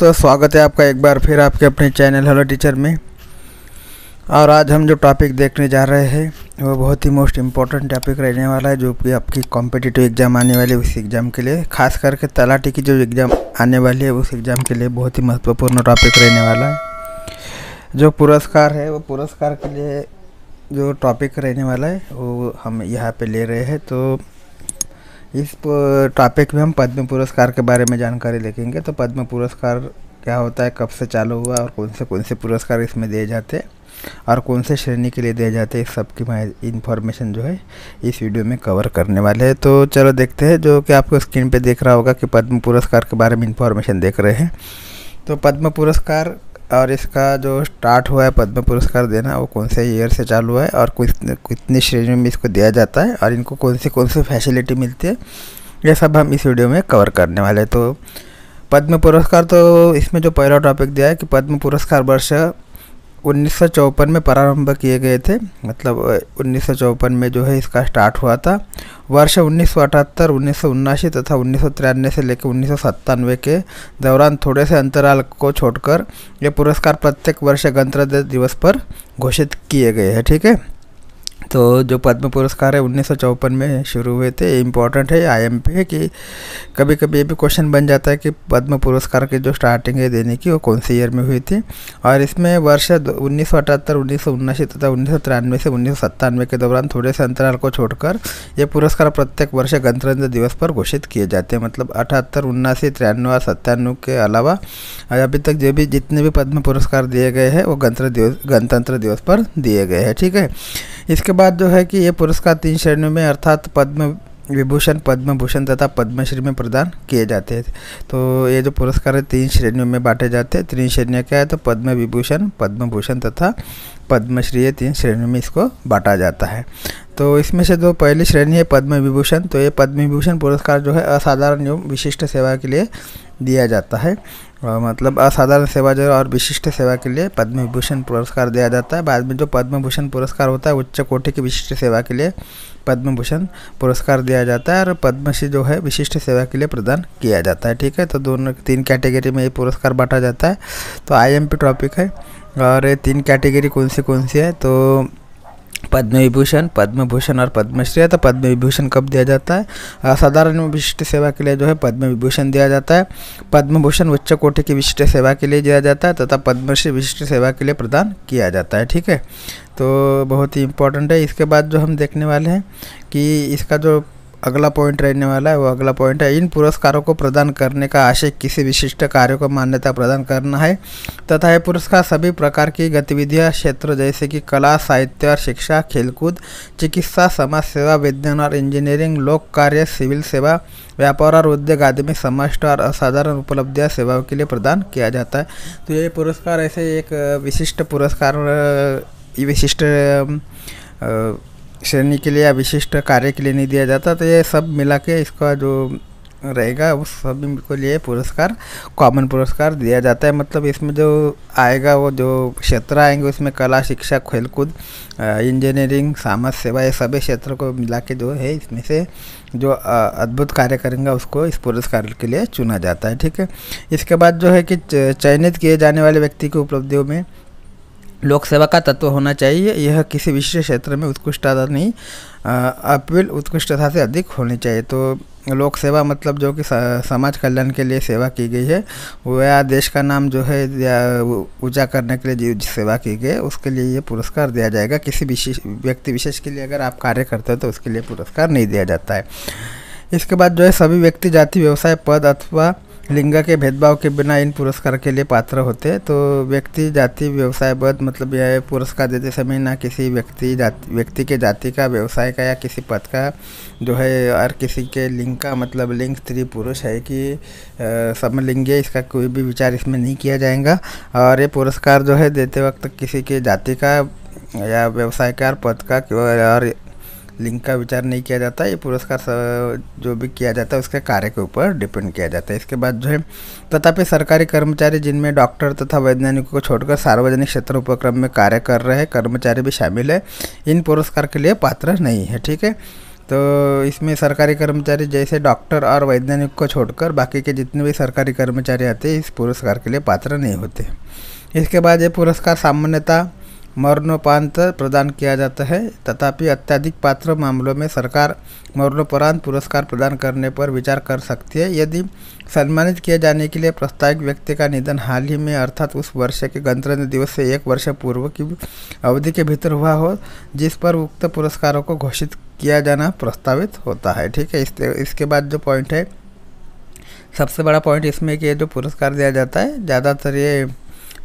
तो स्वागत है आपका एक बार फिर आपके अपने चैनल हेलो टीचर में और आज हम जो टॉपिक देखने जा रहे हैं वो बहुत ही मोस्ट इम्पॉर्टेंट टॉपिक रहने वाला है जो कि आपकी कॉम्पिटिटिव एग्ज़ाम आने वाली है उस एग्ज़ाम के लिए खास करके तलाटी की जो एग्ज़ाम आने वाली है उस एग्ज़ाम के लिए बहुत ही महत्वपूर्ण टॉपिक रहने वाला है जो पुरस्कार है वो पुरस्कार के लिए जो टॉपिक रहने वाला है वो हम यहाँ पे ले रहे हैं तो इस टॉपिक में हम पद्म पुरस्कार के बारे में जानकारी देखेंगे तो पद्म पुरस्कार क्या होता है कब से चालू हुआ और कौन से कौन से पुरस्कार इसमें दिए जाते हैं और कौन से श्रेणी के लिए दिए जाते हैं इस सब की इन्फॉर्मेशन जो है इस वीडियो में कवर करने वाले हैं तो चलो देखते हैं जो कि आपको स्क्रीन पे देख रहा होगा कि पद्म पुरस्कार के बारे में इन्फॉर्मेशन देख रहे हैं तो पद्म पुरस्कार और इसका जो स्टार्ट हुआ है पद्म पुरस्कार देना वो कौन से ईयर से चालू हुआ है और कितनी श्रेणियों में इसको दिया जाता है और इनको कौन सी कौन सी फैसिलिटी मिलती है ये सब हम इस वीडियो में कवर करने वाले हैं तो पद्म पुरस्कार तो इसमें जो पहला टॉपिक दिया है कि पद्म पुरस्कार वर्ष उन्नीस में प्रारंभ किए गए थे मतलब उन्नीस में जो है इसका स्टार्ट हुआ था वर्ष उन्नीस सौ अठहत्तर उन्नीस सौ तथा उन्नीस सौ तिरानवे से लेकर उन्नीस सौ सत्तानवे के दौरान थोड़े से अंतराल को छोड़कर ये पुरस्कार प्रत्येक वर्ष गणतंत्र दिवस पर घोषित किए गए हैं ठीक है तो जो पद्म पुरस्कार है उन्नीस में शुरू हुए थे इम्पॉर्टेंट है आई एम पे कि कभी कभी ये भी क्वेश्चन बन जाता है कि पद्म पुरस्कार की जो स्टार्टिंग है देने की वो कौन सी ईयर में हुई थी और इसमें वर्ष उन्नीस सौ अठहत्तर उन्नीस सौ तथा उन्नीस सौ तिरानवे से उन्नीस सौ सत्तानवे के दौरान थोड़े से अंतराल को छोड़कर ये पुरस्कार प्रत्येक वर्ष गणतंत्र दिवस पर घोषित किए जाते हैं मतलब अठहत्तर उन्नासी तिरानवे और सत्तानवे के अलावा अभी तक जो भी जितने भी पद्म पुरस्कार दिए गए हैं वो गणतंत्र दिवस गणतंत्र दिवस पर दिए गए हैं ठीक है इसके बाद जो है कि ये पुरस्कार तीन श्रेणियों में अर्थात पद्म विभूषण पद्म भूषण तथा पद्मश्री में प्रदान किए जाते हैं तो ये जो पुरस्कार है तीन श्रेणियों में बांटे जाते हैं तीन श्रेणियाँ क्या है तो पद्म विभूषण पद्म भूषण तथा पद्मश्री ये तीन श्रेणियों में इसको बांटा जाता है तो इसमें से जो तो पहली श्रेणी है पद्म विभूषण तो ये पद्म विभूषण पुरस्कार जो है असाधारण एवं विशिष्ट सेवा के लिए दिया जाता है और मतलब असाधारण सेवा जो है और विशिष्ट सेवा के लिए पद्म विभूषण पुरस्कार दिया जाता है बाद में जो पद्म भूषण पुरस्कार होता है उच्च कोटि की विशिष्ट सेवा के लिए पद्म भूषण पुरस्कार दिया जाता है और पद्मश्री जो है विशिष्ट सेवा के लिए प्रदान किया जाता है ठीक है तो दोनों तीन कैटेगरी में ये पुरस्कार बांटा जाता है तो आई एम पी है और ये तीन कैटेगरी कौन सी कौन सी है तो पद्म विभूषण पद्म भूषण और पद्मश्री है तो पद्म विभूषण कब दिया जाता है असाधारण विशिष्ट सेवा के लिए जो है पद्म विभूषण दिया जाता है पद्म भूषण उच्च कोटि की विशिष्ट सेवा के लिए दिया जाता है तथा पद्मश्री विशिष्ट सेवा के लिए प्रदान किया जाता है ठीक है तो बहुत ही इम्पोर्टेंट है इसके बाद जो हम देखने वाले हैं कि इसका जो अगला पॉइंट रहने वाला है वो अगला पॉइंट है इन पुरस्कारों को प्रदान करने का आशय किसी विशिष्ट कार्य को मान्यता प्रदान करना है तथा यह पुरस्कार सभी प्रकार की गतिविधियां क्षेत्र जैसे कि कला साहित्य और शिक्षा खेलकूद चिकित्सा समाज सेवा विज्ञान और इंजीनियरिंग लोक कार्य सिविल सेवा व्यापार और उद्योग आदि में समस्ट और असाधारण उपलब्धियाँ सेवाओं के लिए प्रदान किया जाता है तो ये पुरस्कार ऐसे एक विशिष्ट पुरस्कार विशिष्ट श्रेणी के लिए या विशिष्ट कार्य के लिए नहीं दिया जाता तो ये सब मिला के इसका जो रहेगा उस सभी को लिए पुरस्कार कॉमन पुरस्कार दिया जाता है मतलब इसमें जो आएगा वो जो क्षेत्र आएंगे उसमें कला शिक्षा खेलकूद इंजीनियरिंग समाज सेवा ये सभी क्षेत्र को मिला के जो है इसमें से जो अद्भुत कार्य करेंगे उसको इस पुरस्कार के लिए चुना जाता है ठीक है इसके बाद जो है कि चयनित किए जाने वाले व्यक्ति की उपलब्धियों में लोक सेवा का तत्व होना चाहिए यह किसी विशेष क्षेत्र में उत्कृष्टता नहीं अपील उत्कृष्टता से अधिक होनी चाहिए तो लोक सेवा मतलब जो कि समाज कल्याण के लिए सेवा की गई है वह देश का नाम जो है ऊँचा करने के लिए जो सेवा की गई है उसके लिए ये पुरस्कार दिया जाएगा किसी विशेष व्यक्ति विशेष के लिए अगर आप कार्य करते हो तो उसके लिए पुरस्कार नहीं दिया जाता है इसके बाद जो है सभी व्यक्ति जाति व्यवसाय पद अथवा लिंग के भेदभाव के बिना इन पुरस्कार के लिए पात्र होते तो व्यक्ति जाति व्यवसायबद्ध मतलब यह पुरस्कार देते समय ना किसी व्यक्ति जाति व्यक्ति के जाति का व्यवसाय का या किसी पद का जो है और किसी के लिंग का मतलब लिंग स्त्री पुरुष है कि समलिंगे इसका कोई भी विचार इसमें नहीं किया जाएगा और ये पुरस्कार जो है देते वक्त किसी के जाति का या व्यवसाय का पद का और लिंग का विचार नहीं किया जाता ये पुरस्कार जो भी किया जाता है उसके कार्य के ऊपर डिपेंड किया जाता है इसके बाद जो है तथापि सरकारी कर्मचारी जिनमें डॉक्टर तथा वैज्ञानिकों को छोड़कर सार्वजनिक क्षेत्र उपक्रम में कार्य कर रहे हैं कर्मचारी भी शामिल है इन पुरस्कार के लिए पात्र नहीं है ठीक है तो इसमें सरकारी कर्मचारी जैसे डॉक्टर और वैज्ञानिक को छोड़कर बाकी के जितने भी सरकारी कर्मचारी आते हैं इस पुरस्कार के लिए पात्र नहीं होते इसके बाद ये पुरस्कार सामान्यतः मरणोपरांत प्रदान किया जाता है तथापि अत्यधिक पात्र मामलों में सरकार मरणोपरांत पुरस्कार प्रदान करने पर विचार कर सकती है यदि सम्मानित किए जाने के लिए प्रस्तावित व्यक्ति का निधन हाल ही में अर्थात उस वर्ष के गणतंत्र दिवस से एक वर्ष पूर्व की अवधि के भीतर हुआ हो जिस पर उक्त पुरस्कारों को घोषित किया जाना प्रस्तावित होता है ठीक है इसके इसके बाद जो पॉइंट है सबसे बड़ा पॉइंट इसमें कि ये जो पुरस्कार दिया जाता है ज़्यादातर ये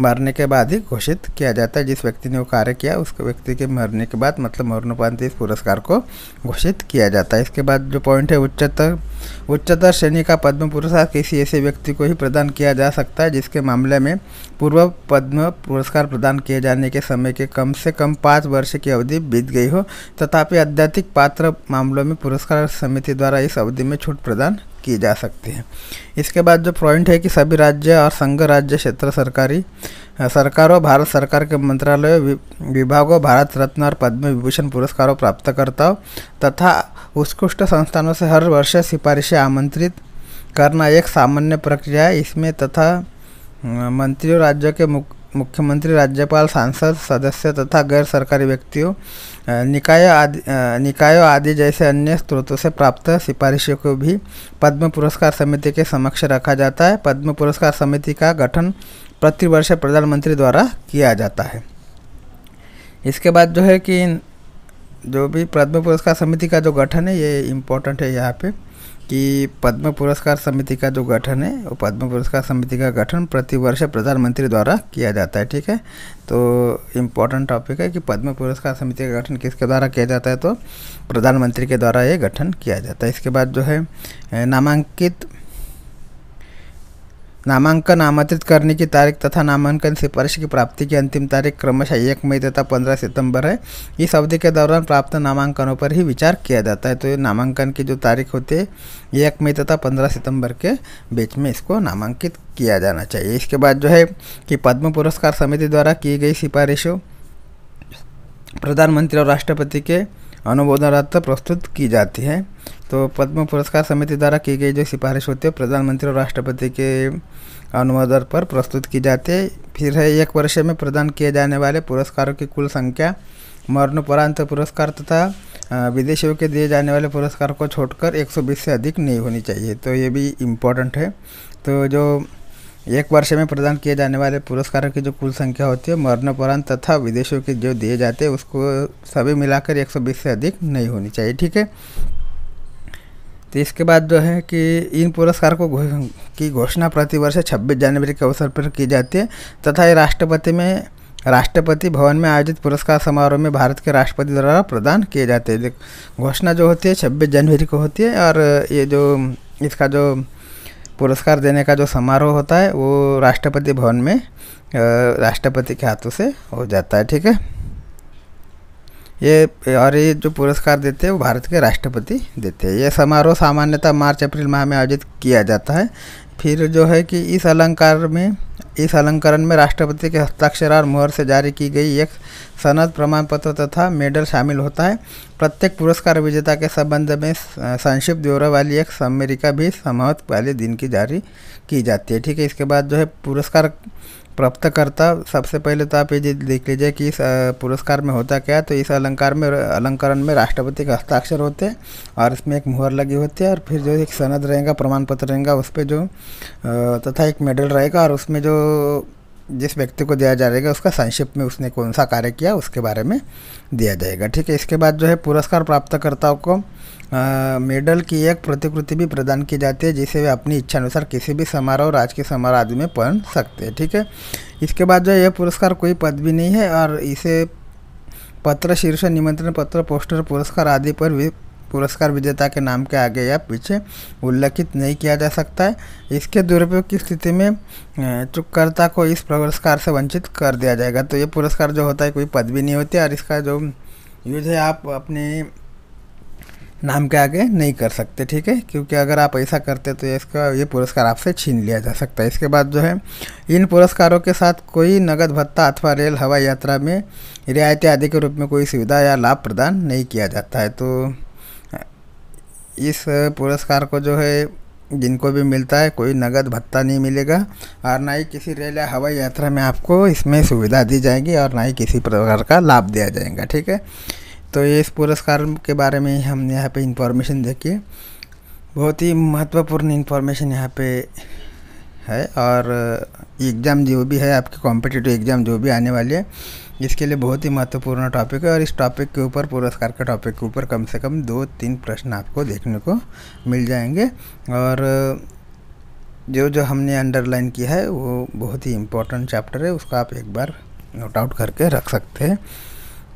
मरने के बाद ही घोषित किया जाता है जिस व्यक्ति ने वो कार्य किया उस व्यक्ति के मरने के बाद मतलब मरणोपरांत इस पुरस्कार को घोषित किया जाता है इसके बाद जो पॉइंट है उच्चतर उच्चतर श्रेणी का पद्म पुरस्कार किसी ऐसे व्यक्ति को ही प्रदान किया जा सकता है जिसके मामले में पूर्व पद्म पुरस्कार प्रदान किए जाने के समय के कम से कम पाँच वर्ष की अवधि बीत गई हो तथापि अत्यधिक पात्र मामलों में पुरस्कार समिति द्वारा इस अवधि में छूट प्रदान की जा सकती है इसके बाद जो पॉइंट है कि सभी राज्य और संघ राज्य क्षेत्र सरकारी सरकारों भारत सरकार के मंत्रालय विभागों भारत रत्न और पद्म विभूषण पुरस्कारों प्राप्तकर्ताओं तथा उत्कृष्ट संस्थानों से हर वर्ष सिफारिशें आमंत्रित करना एक सामान्य प्रक्रिया है इसमें तथा मंत्रियों राज्यों के मुख्य मुख्यमंत्री राज्यपाल सांसद सदस्य तथा गैर सरकारी व्यक्तियों निकाय आदि निकायों आदि जैसे अन्य स्रोतों से प्राप्त सिफारिशों को भी पद्म पुरस्कार समिति के समक्ष रखा जाता है पद्म पुरस्कार समिति का गठन प्रतिवर्ष प्रधानमंत्री द्वारा किया जाता है इसके बाद जो है कि जो भी पद्म पुरस्कार समिति का जो गठन है ये इम्पोर्टेंट है यहाँ पर कि पद्म पुरस्कार समिति का जो गठन है वो पद्म पुरस्कार समिति का गठन प्रतिवर्ष प्रधानमंत्री द्वारा किया जाता है ठीक है तो इम्पोर्टेंट टॉपिक है कि पद्म पुरस्कार समिति का गठन किसके द्वारा किया जाता है तो प्रधानमंत्री के द्वारा ये गठन किया जाता है इसके बाद जो है नामांकित नामांकन आमंत्रित करने की तारीख तथा नामांकन सिफारिश की प्राप्ति की अंतिम तारीख क्रमशः एक मई तथा पंद्रह सितंबर है इस अवधि के दौरान प्राप्त नामांकनों पर ही विचार किया जाता है तो ये नामांकन की जो तारीख होती है एक मई तथा पंद्रह सितंबर के बीच में इसको नामांकित किया जाना चाहिए इसके बाद जो है कि पद्म पुरस्कार समिति द्वारा की गई सिफारिशों प्रधानमंत्री और राष्ट्रपति के अनुमोदनार्थ प्रस्तुत की जाती है तो पद्म पुरस्कार समिति द्वारा की गई जो सिफारिश होती है प्रधानमंत्री और राष्ट्रपति के अनुमोदन पर प्रस्तुत की जाती है फिर है एक वर्ष में प्रदान किए जाने वाले पुरस्कारों की कुल संख्या मरणोपरांत पुरस्कार तथा विदेशियों के दिए जाने वाले पुरस्कार को छोड़कर 120 से अधिक नहीं होनी चाहिए तो ये भी इम्पोर्टेंट है तो जो एक वर्ष में प्रदान किए जाने वाले पुरस्कारों की जो कुल संख्या होती है मरणोपरांत तथा विदेशों के जो दिए जाते हैं उसको सभी मिलाकर 120 से अधिक नहीं होनी चाहिए ठीक है तो इसके बाद जो है कि इन पुरस्कार को की घोषणा प्रतिवर्ष 26 जनवरी के अवसर पर की जाती है तथा ये राष्ट्रपति में राष्ट्रपति भवन में आयोजित पुरस्कार समारोह में भारत के राष्ट्रपति द्वारा प्रदान किए जाते हैं घोषणा जो होती है छब्बीस जनवरी को होती है और ये जो इसका जो पुरस्कार देने का जो समारोह होता है वो राष्ट्रपति भवन में राष्ट्रपति के हाथों से हो जाता है ठीक है ये और ये जो पुरस्कार देते हैं वो भारत के राष्ट्रपति देते हैं ये समारोह सामान्यतः मार्च अप्रैल माह में आयोजित किया जाता है फिर जो है कि इस अलंकार में इस अलंकरण में राष्ट्रपति के हस्ताक्षर और मुहर से जारी की गई एक सनद प्रमाण पत्र तथा मेडल शामिल होता है प्रत्येक पुरस्कार विजेता के संबंध में संक्षिप्त ब्यौरा वाली एक समेरिका भी समाहत पहले दिन की जारी की जाती है ठीक है इसके बाद जो है पुरस्कार प्राप्तकर्ता सबसे पहले तो आप ये देख लीजिए कि इस पुरस्कार में होता क्या है तो इस अलंकार में अलंकरण में राष्ट्रपति का हस्ताक्षर होते हैं और इसमें एक मुहर लगी होती है और फिर जो एक सनद रहेगा प्रमाण पत्र रहेगा उस पर जो तथा एक मेडल रहेगा और उसमें जो जिस व्यक्ति को दिया जाएगा उसका संक्षिप्त में उसने कौन सा कार्य किया उसके बारे में दिया जाएगा ठीक है इसके बाद जो है पुरस्कार प्राप्तकर्ताओं को मेडल की एक प्रतिकृति भी प्रदान की जाती है जिसे वे अपनी इच्छानुसार किसी भी समारोह राजकीय समारोह आदि में पहन सकते हैं ठीक है इसके बाद जो है यह पुरस्कार कोई पद भी नहीं है और इसे पत्र शीर्ष निमंत्रण पत्र पोस्टर पुरस्कार आदि पर भी पुरस्कार विजेता के नाम के आगे या पीछे उल्लेखित नहीं किया जा सकता है इसके दुरुपयोग की स्थिति में चुककर्ता को इस पुरस्कार से वंचित कर दिया जाएगा तो ये पुरस्कार जो होता है कोई पदवी नहीं होती और इसका जो यूज है आप अपने नाम के आगे नहीं कर सकते ठीक है क्योंकि अगर आप ऐसा करते तो इसका ये पुरस्कार आपसे छीन लिया जा सकता है इसके बाद जो है इन पुरस्कारों के साथ कोई नगद भत्ता अथवा रेल हवाई यात्रा में रियायती आदि के रूप में कोई सुविधा या लाभ प्रदान नहीं किया जाता है तो इस पुरस्कार को जो है जिनको भी मिलता है कोई नगद भत्ता नहीं मिलेगा और ना ही किसी रेल या हवाई यात्रा में आपको इसमें सुविधा दी जाएगी और ना ही किसी प्रकार का लाभ दिया जाएगा ठीक है तो ये इस पुरस्कार के बारे में हमने यहाँ पे इंफॉर्मेशन देखी बहुत ही महत्वपूर्ण इन्फॉर्मेशन यहाँ पे है और एग्ज़ाम जो भी है आपके कॉम्पिटेटिव एग्ज़ाम जो भी आने वाले हैं इसके लिए बहुत ही महत्वपूर्ण टॉपिक है और इस टॉपिक के ऊपर पुरस्कार के टॉपिक के ऊपर कम से कम दो तीन प्रश्न आपको देखने को मिल जाएंगे और जो जो हमने अंडरलाइन किया है वो बहुत ही इम्पोर्टेंट चैप्टर है उसका आप एक बार नोट आउट करके रख सकते हैं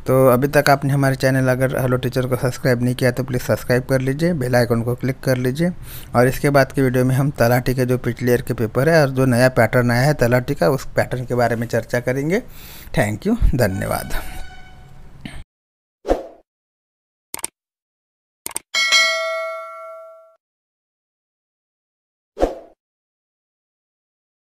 तो अभी तक आपने हमारे चैनल अगर हेलो टीचर को सब्सक्राइब नहीं किया तो प्लीज़ सब्सक्राइब कर लीजिए बेल आइकन को क्लिक कर लीजिए और इसके बाद की वीडियो में हम तलाटी के जो पिछले ईयर के पेपर है और जो नया पैटर्न आया है तलाटी का उस पैटर्न के बारे में चर्चा करेंगे थैंक यू धन्यवाद